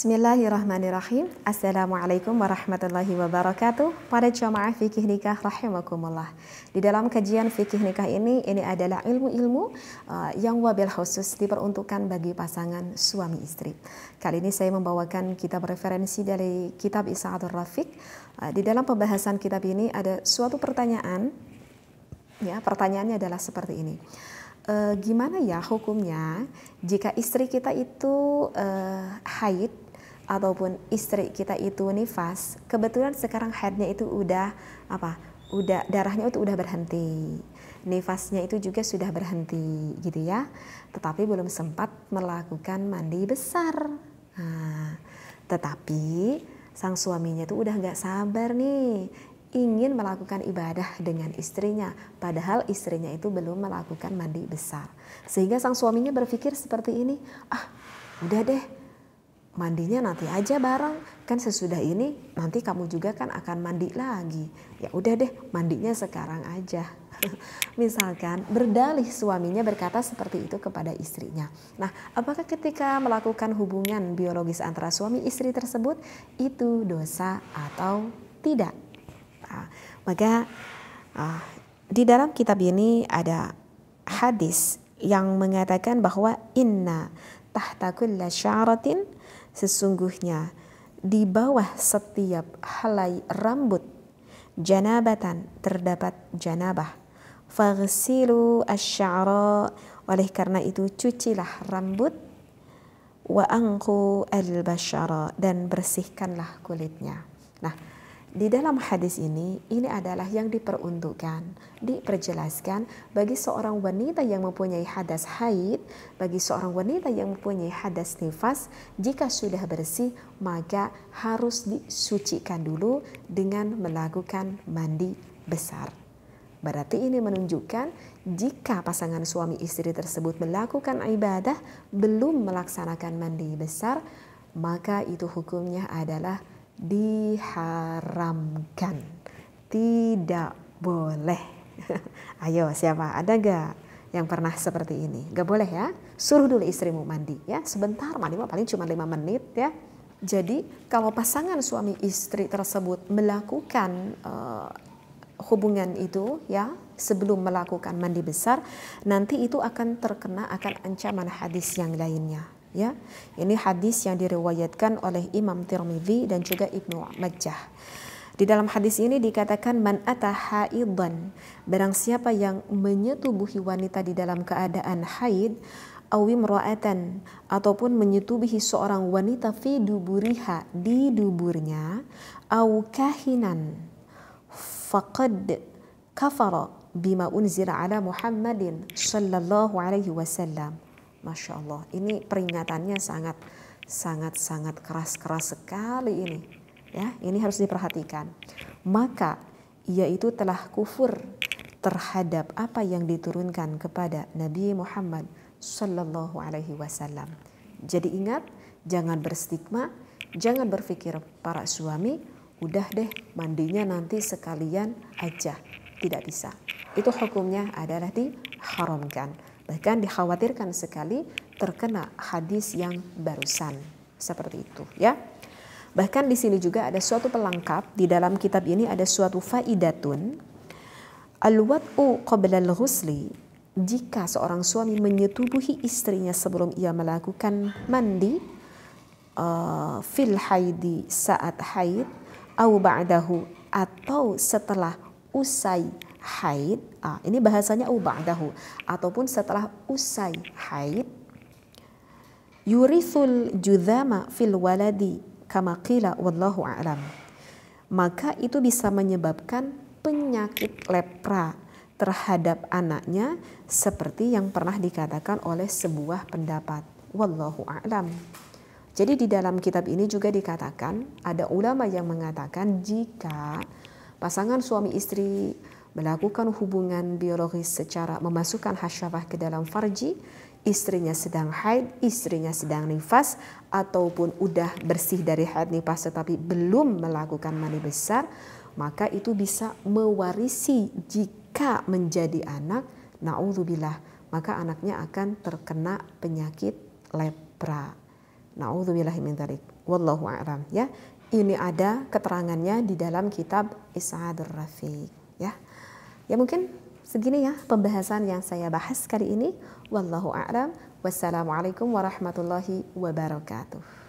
Bismillahirrahmanirrahim. Assalamualaikum warahmatullahi wabarakatuh. Para jamaah fikih nikah rahimakumullah. Di dalam kajian fikih nikah ini, ini adalah ilmu-ilmu uh, yang wabil khusus diperuntukkan bagi pasangan suami istri. Kali ini saya membawakan kitab referensi dari kitab Isa'atul Rafiq. Uh, di dalam pembahasan kitab ini ada suatu pertanyaan. Ya, pertanyaannya adalah seperti ini e, gimana ya hukumnya jika istri kita itu e, haid ataupun istri kita itu nifas, kebetulan sekarang headnya itu udah apa? Udah darahnya itu udah berhenti. Nifasnya itu juga sudah berhenti gitu ya. Tetapi belum sempat melakukan mandi besar. Nah, tetapi sang suaminya itu udah nggak sabar nih ingin melakukan ibadah dengan istrinya, padahal istrinya itu belum melakukan mandi besar. Sehingga sang suaminya berpikir seperti ini, ah udah deh mandinya nanti aja bareng kan sesudah ini nanti kamu juga kan akan mandi lagi ya udah deh mandinya sekarang aja misalkan berdalih suaminya berkata seperti itu kepada istrinya nah apakah ketika melakukan hubungan biologis antara suami istri tersebut itu dosa atau tidak nah, maka uh, di dalam kitab ini ada hadis yang mengatakan bahwa inna tahta kulla syaratin Sesungguhnya di bawah setiap helai rambut janabatan terdapat janabah. Faghsilu asy'ara oleh karena itu cucilah rambut wa anqu al-bashara dan bersihkanlah kulitnya. Nah, di dalam hadis ini, ini adalah yang diperuntukkan, diperjelaskan bagi seorang wanita yang mempunyai hadas haid, bagi seorang wanita yang mempunyai hadas nifas, jika sudah bersih maka harus disucikan dulu dengan melakukan mandi besar. Berarti ini menunjukkan jika pasangan suami istri tersebut melakukan ibadah belum melaksanakan mandi besar, maka itu hukumnya adalah diharamkan. Tidak boleh. Ayo siapa? Ada gak yang pernah seperti ini? Gak boleh ya. Suruh dulu istrimu mandi ya. Sebentar mandi paling cuma lima menit ya. Jadi kalau pasangan suami istri tersebut melakukan uh, hubungan itu ya sebelum melakukan mandi besar nanti itu akan terkena akan ancaman hadis yang lainnya ya ini hadis yang diriwayatkan oleh Imam Tirmidzi dan juga Ibnu Majah di dalam hadis ini dikatakan man ataha idan barang siapa yang menyetubuhi wanita di dalam keadaan haid awim roatan ataupun menyetubuhi seorang wanita fi duburiha di duburnya au kahinan faqad kafara bima unzira ala Muhammadin sallallahu alaihi wasallam Masya Allah, ini peringatannya sangat sangat sangat keras-keras sekali ini. Ya, ini harus diperhatikan. Maka ia itu telah kufur terhadap apa yang diturunkan kepada Nabi Muhammad Sallallahu Alaihi Wasallam. Jadi ingat, jangan berstigma, jangan berpikir para suami, udah deh mandinya nanti sekalian aja. Tidak bisa. Itu hukumnya adalah di diharamkan. Bahkan dikhawatirkan sekali terkena hadis yang barusan. Seperti itu ya. Bahkan di sini juga ada suatu pelengkap, di dalam kitab ini ada suatu faidatun. Al-wad'u qabla al-ghusli, jika seorang suami menyetubuhi istrinya sebelum ia melakukan mandi, uh, fil haidi saat haid, au ba'dahu, atau setelah usai haid, ah, ini bahasanya uba'dahu ataupun setelah usai haid yurithul judama fil waladi kama qila wallahu a'lam. Maka itu bisa menyebabkan penyakit lepra terhadap anaknya seperti yang pernah dikatakan oleh sebuah pendapat. Wallahu a'lam. Jadi di dalam kitab ini juga dikatakan ada ulama yang mengatakan jika pasangan suami istri melakukan hubungan biologis secara memasukkan hasyafah ke dalam farji, istrinya sedang haid, istrinya sedang nifas, ataupun udah bersih dari haid nifas tetapi belum melakukan mani besar, maka itu bisa mewarisi jika menjadi anak, na'udzubillah, maka anaknya akan terkena penyakit lepra. Na'udzubillah min dzalik. Wallahu a'lam ya. Ini ada keterangannya di dalam kitab Is'adur Rafiq ya. Ya mungkin segini ya pembahasan yang saya bahas kali ini. Wallahu a'lam. Wassalamualaikum warahmatullahi wabarakatuh.